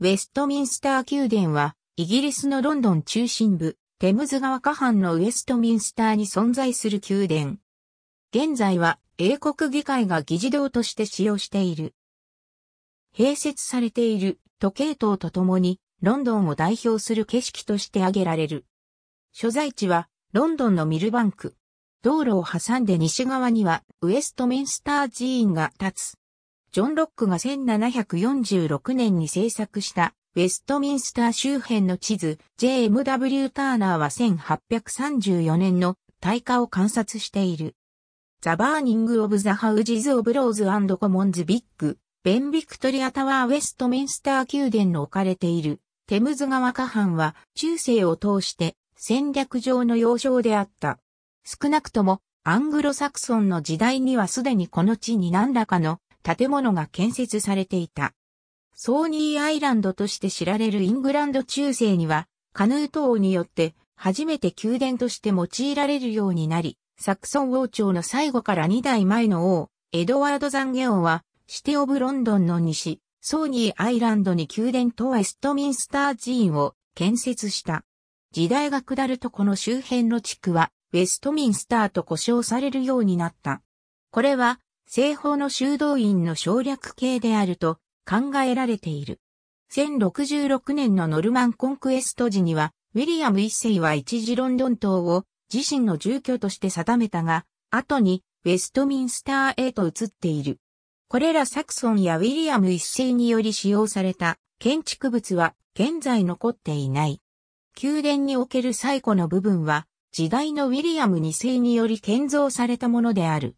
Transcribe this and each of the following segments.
ウェストミンスター宮殿は、イギリスのロンドン中心部、テムズ川下畔のウェストミンスターに存在する宮殿。現在は、英国議会が議事堂として使用している。併設されている時計塔とともに、ロンドンを代表する景色として挙げられる。所在地は、ロンドンのミルバンク。道路を挟んで西側には、ウェストミンスター寺院が立つ。ジョン・ロックが1746年に制作したウェストミンスター周辺の地図 JMW ターナーは1834年の大化を観察している。ザ・バーニング・オブ・ザ・ハウジズ・オブ・ローズ・コモンズ・ビッグ、ベン・ビクトリア・タワー・ウェストミンスター宮殿の置かれているテムズ川下藩は中世を通して戦略上の要衝であった。少なくともアングロサクソンの時代にはすでにこの地に何らかの建物が建設されていた。ソーニーアイランドとして知られるイングランド中世には、カヌー島によって初めて宮殿として用いられるようになり、サクソン王朝の最後から2代前の王、エドワード・ザンゲオンは、シティ・オブ・ロンドンの西、ソーニーアイランドに宮殿とウェストミンスター寺院を建設した。時代が下るとこの周辺の地区は、ウェストミンスターと呼称されるようになった。これは、西方の修道院の省略形であると考えられている。1066年のノルマンコンクエスト時には、ウィリアム一世は一時ロンドン島を自身の住居として定めたが、後にウェストミンスターへと移っている。これらサクソンやウィリアム一世により使用された建築物は現在残っていない。宮殿における最古の部分は時代のウィリアム二世により建造されたものである。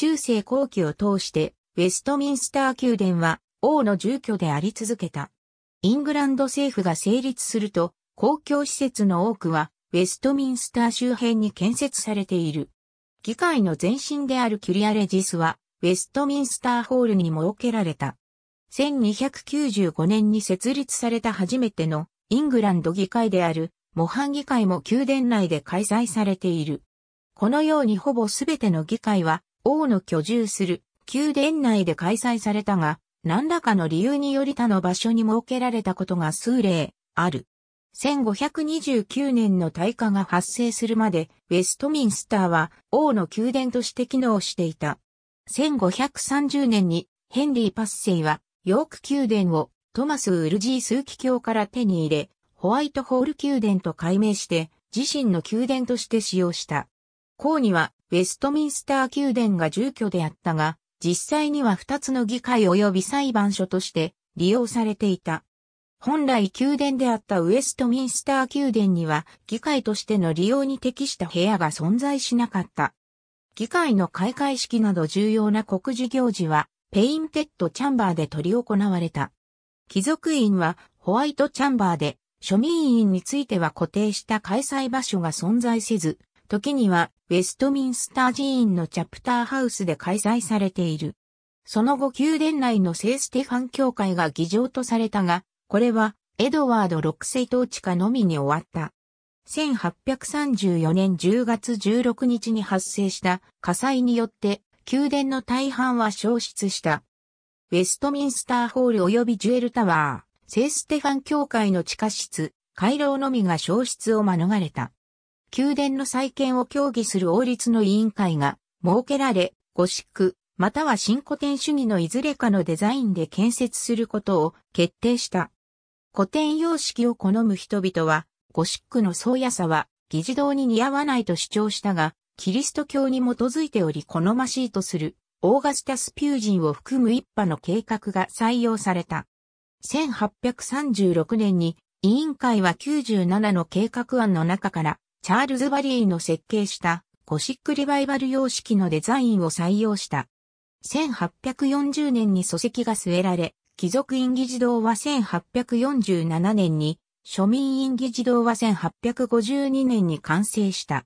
中世後期を通して、ウェストミンスター宮殿は王の住居であり続けた。イングランド政府が成立すると、公共施設の多くは、ウェストミンスター周辺に建設されている。議会の前身であるキュリアレジスは、ウェストミンスターホールに設けられた。1295年に設立された初めてのイングランド議会である模範議会も宮殿内で開催されている。このようにほぼすべての議会は王の居住する宮殿内で開催されたが、何らかの理由により他の場所に設けられたことが数例ある。1529年の大火が発生するまで、ウェストミンスターは王の宮殿として機能していた。1530年にヘンリー・パッセイはヨーク宮殿をトマス・ウルジーー。機教から手に入れ、ホワイトホール宮殿と改名して自身の宮殿として使用した。項にはウェストミンスター宮殿が住居であったが、実際には2つの議会及び裁判所として利用されていた。本来宮殿であったウェストミンスター宮殿には議会としての利用に適した部屋が存在しなかった。議会の開会式など重要な国事行事はペインテッドチャンバーで執り行われた。貴族院はホワイトチャンバーで庶民院については固定した開催場所が存在せず、時にはウェストミンスター寺院のチャプターハウスで開催されている。その後宮殿内の聖ステファン教会が議場とされたが、これはエドワード6世統治下のみに終わった。1834年10月16日に発生した火災によって宮殿の大半は消失した。ウェストミンスターホール及びジュエルタワー、聖ステファン教会の地下室、回廊のみが消失を免れた。宮殿の再建を協議する王立の委員会が設けられ、ゴシック、または新古典主義のいずれかのデザインで建設することを決定した。古典様式を好む人々は、ゴシックの宗やさは議事堂に似合わないと主張したが、キリスト教に基づいており好ましいとする、オーガスタス・ピュージンを含む一派の計画が採用された。1836年に委員会は97の計画案の中からチャールズ・バリーの設計したゴシックリバイバル様式のデザインを採用した。1840年に礎石が据えられ、貴族院議事堂は1847年に、庶民院議事堂は1852年に完成した。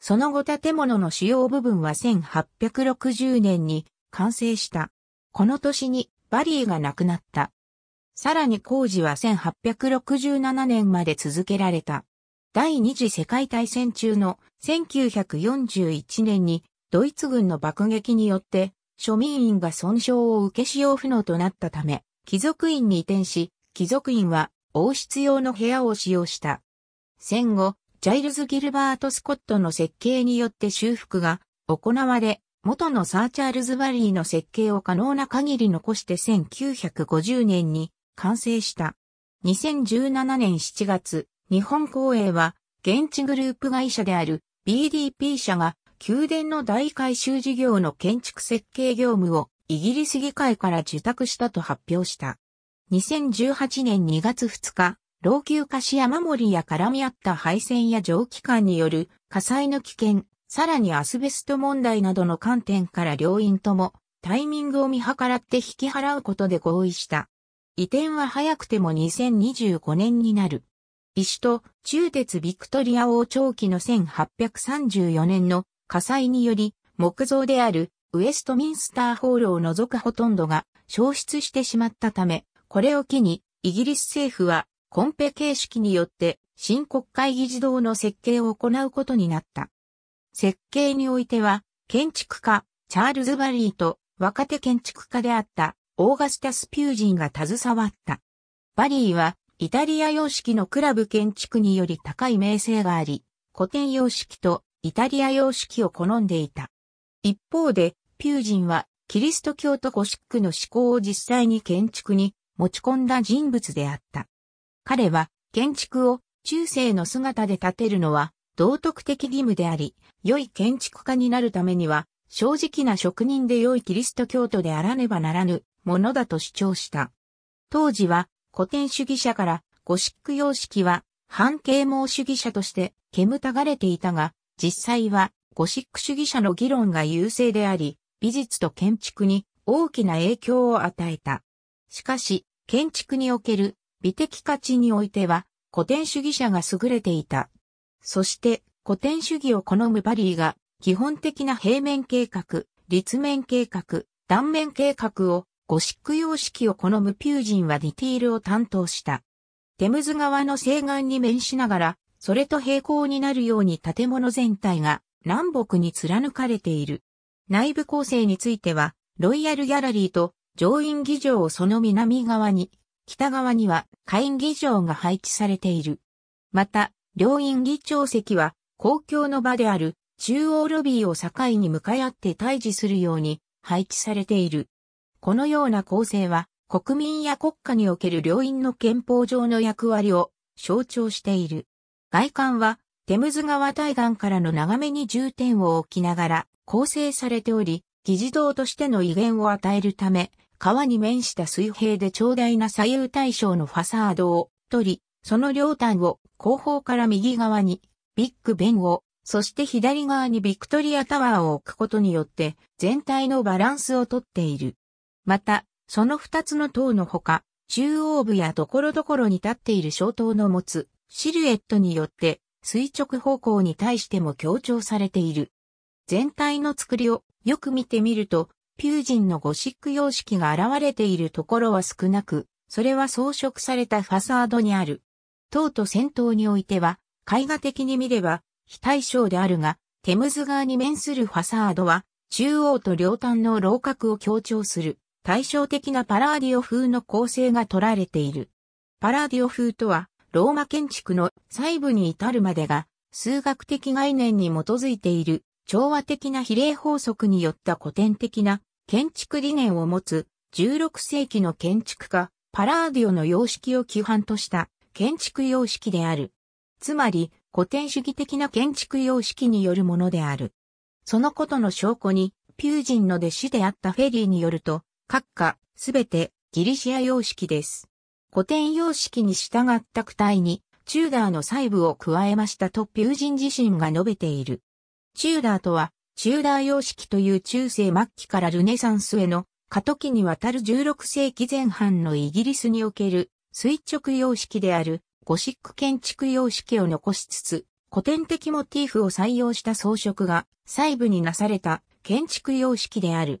その後建物の主要部分は1860年に完成した。この年にバリーが亡くなった。さらに工事は1867年まで続けられた。第二次世界大戦中の1941年にドイツ軍の爆撃によって庶民院が損傷を受け使用不能となったため、貴族院に移転し、貴族院は王室用の部屋を使用した。戦後、ジャイルズ・ギルバート・スコットの設計によって修復が行われ、元のサーチャールズ・バリーの設計を可能な限り残して1950年に完成した。2017年7月、日本公営は、現地グループ会社である BDP 社が宮殿の大改修事業の建築設計業務をイギリス議会から受託したと発表した。2018年2月2日、老朽化し山盛りや絡み合った配線や蒸気管による火災の危険、さらにアスベスト問題などの観点から両院ともタイミングを見計らって引き払うことで合意した。移転は早くても2025年になる。石と中鉄ビクトリア王朝期の1834年の火災により木造であるウェストミンスターホールを除くほとんどが消失してしまったため、これを機にイギリス政府はコンペ形式によって新国会議事堂の設計を行うことになった。設計においては建築家チャールズ・バリーと若手建築家であったオーガスタス・ピュージンが携わった。バリーはイタリア様式のクラブ建築により高い名声があり、古典様式とイタリア様式を好んでいた。一方で、ピュージンはキリスト教とゴシックの思考を実際に建築に持ち込んだ人物であった。彼は建築を中世の姿で建てるのは道徳的義務であり、良い建築家になるためには正直な職人で良いキリスト教徒であらねばならぬものだと主張した。当時は古典主義者からゴシック様式は反啓蒙主義者として煙たがれていたが、実際はゴシック主義者の議論が優勢であり、美術と建築に大きな影響を与えた。しかし、建築における美的価値においては古典主義者が優れていた。そして古典主義を好むバリーが基本的な平面計画、立面計画、断面計画をゴシック様式を好むピュージンはディティールを担当した。テムズ川の西岸に面しながら、それと平行になるように建物全体が南北に貫かれている。内部構成については、ロイヤルギャラリーと上院議場をその南側に、北側には下院議場が配置されている。また、両院議長席は公共の場である中央ロビーを境に向かい合って対峙するように配置されている。このような構成は国民や国家における両院の憲法上の役割を象徴している。外観はテムズ川対岸からの長めに重点を置きながら構成されており、議事堂としての威厳を与えるため、川に面した水平で長大な左右対称のファサードを取り、その両端を後方から右側にビッグベンを、そして左側にビクトリアタワーを置くことによって全体のバランスをとっている。また、その二つの塔のほか、中央部や所々に立っている小塔の持つシルエットによって垂直方向に対しても強調されている。全体の作りをよく見てみると、ピュージンのゴシック様式が現れているところは少なく、それは装飾されたファサードにある。塔と戦闘においては、絵画的に見れば非対称であるが、テムズ川に面するファサードは中央と両端の楼閣を強調する。対照的なパラーディオ風の構成が取られている。パラーディオ風とは、ローマ建築の細部に至るまでが、数学的概念に基づいている、調和的な比例法則によった古典的な建築理念を持つ、16世紀の建築家、パラーディオの様式を規範とした建築様式である。つまり、古典主義的な建築様式によるものである。そのことの証拠に、ピュージンの弟子であったフェリーによると、各科、すべてギリシア様式です。古典様式に従った躯体に、チューダーの細部を加えましたとピュージン自身が述べている。チューダーとは、チューダー様式という中世末期からルネサンスへの過渡期にわたる16世紀前半のイギリスにおける垂直様式であるゴシック建築様式を残しつつ、古典的モチーフを採用した装飾が細部になされた建築様式である。